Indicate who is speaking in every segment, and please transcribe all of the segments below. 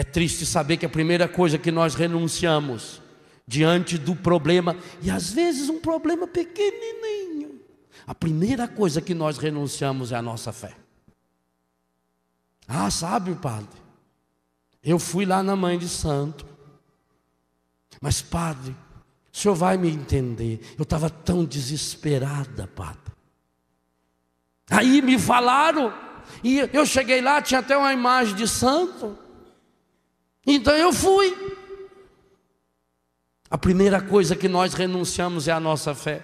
Speaker 1: É triste saber que a primeira coisa que nós renunciamos diante do problema, e às vezes um problema pequenininho, a primeira coisa que nós renunciamos é a nossa fé. Ah, sabe, padre, eu fui lá na mãe de santo, mas, padre, o senhor vai me entender, eu estava tão desesperada, padre. Aí me falaram, e eu cheguei lá, tinha até uma imagem de santo. Então eu fui. A primeira coisa que nós renunciamos é a nossa fé.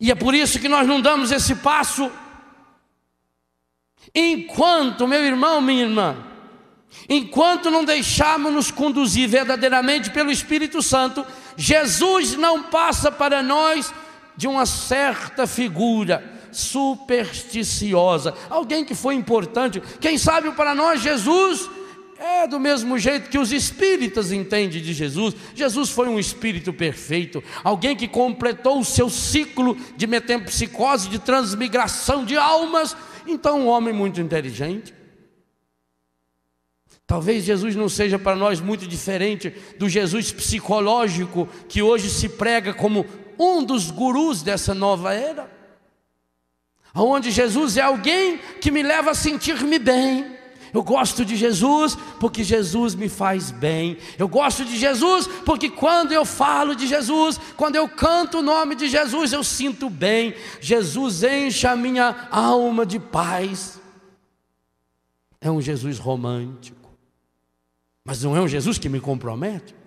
Speaker 1: E é por isso que nós não damos esse passo. Enquanto, meu irmão, minha irmã, enquanto não deixarmos nos conduzir verdadeiramente pelo Espírito Santo, Jesus não passa para nós de uma certa figura supersticiosa, alguém que foi importante. Quem sabe para nós, Jesus é do mesmo jeito que os espíritas entendem de Jesus. Jesus foi um espírito perfeito, alguém que completou o seu ciclo de metempsicose, de transmigração de almas. Então, um homem muito inteligente. Talvez Jesus não seja para nós muito diferente do Jesus psicológico que hoje se prega como um dos gurus dessa nova era. Onde Jesus é alguém que me leva a sentir-me bem eu gosto de Jesus porque Jesus me faz bem. Eu gosto de Jesus porque quando eu falo de Jesus, quando eu canto o nome de Jesus, eu sinto bem. Jesus enche a minha alma de paz. É um Jesus romântico, mas não é um Jesus que me compromete.